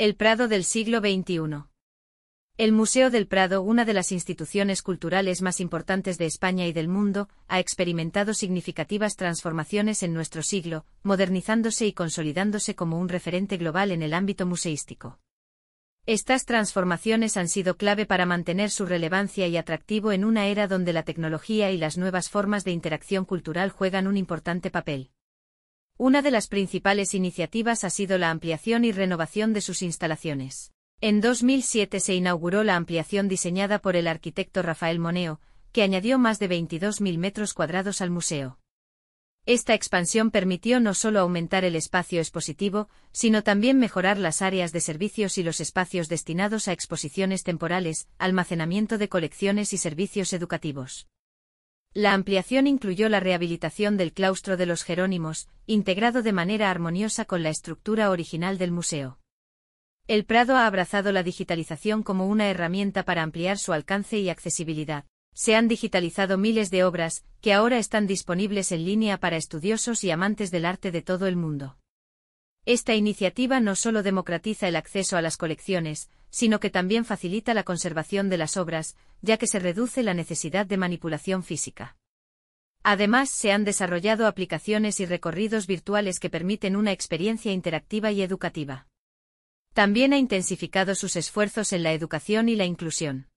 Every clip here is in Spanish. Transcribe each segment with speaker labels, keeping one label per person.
Speaker 1: El Prado del siglo XXI. El Museo del Prado, una de las instituciones culturales más importantes de España y del mundo, ha experimentado significativas transformaciones en nuestro siglo, modernizándose y consolidándose como un referente global en el ámbito museístico. Estas transformaciones han sido clave para mantener su relevancia y atractivo en una era donde la tecnología y las nuevas formas de interacción cultural juegan un importante papel. Una de las principales iniciativas ha sido la ampliación y renovación de sus instalaciones. En 2007 se inauguró la ampliación diseñada por el arquitecto Rafael Moneo, que añadió más de 22.000 metros cuadrados al museo. Esta expansión permitió no solo aumentar el espacio expositivo, sino también mejorar las áreas de servicios y los espacios destinados a exposiciones temporales, almacenamiento de colecciones y servicios educativos. La ampliación incluyó la rehabilitación del claustro de los Jerónimos, integrado de manera armoniosa con la estructura original del museo. El Prado ha abrazado la digitalización como una herramienta para ampliar su alcance y accesibilidad. Se han digitalizado miles de obras, que ahora están disponibles en línea para estudiosos y amantes del arte de todo el mundo. Esta iniciativa no solo democratiza el acceso a las colecciones, sino que también facilita la conservación de las obras, ya que se reduce la necesidad de manipulación física. Además, se han desarrollado aplicaciones y recorridos virtuales que permiten una experiencia interactiva y educativa. También ha intensificado sus esfuerzos en la educación y la inclusión.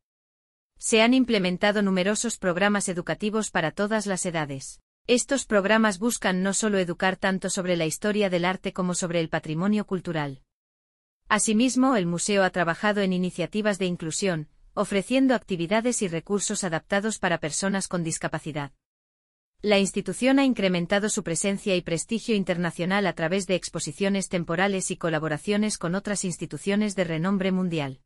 Speaker 1: Se han implementado numerosos programas educativos para todas las edades. Estos programas buscan no solo educar tanto sobre la historia del arte como sobre el patrimonio cultural. Asimismo, el museo ha trabajado en iniciativas de inclusión, ofreciendo actividades y recursos adaptados para personas con discapacidad. La institución ha incrementado su presencia y prestigio internacional a través de exposiciones temporales y colaboraciones con otras instituciones de renombre mundial.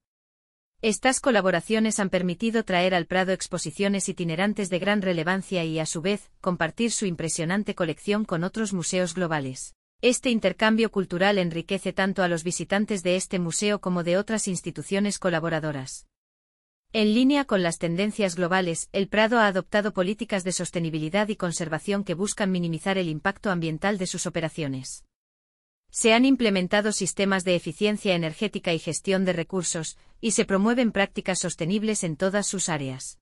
Speaker 1: Estas colaboraciones han permitido traer al Prado exposiciones itinerantes de gran relevancia y, a su vez, compartir su impresionante colección con otros museos globales. Este intercambio cultural enriquece tanto a los visitantes de este museo como de otras instituciones colaboradoras. En línea con las tendencias globales, el Prado ha adoptado políticas de sostenibilidad y conservación que buscan minimizar el impacto ambiental de sus operaciones. Se han implementado sistemas de eficiencia energética y gestión de recursos, y se promueven prácticas sostenibles en todas sus áreas.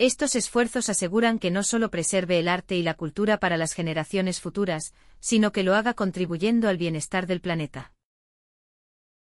Speaker 1: Estos esfuerzos aseguran que no solo preserve el arte y la cultura para las generaciones futuras, sino que lo haga contribuyendo al bienestar del planeta.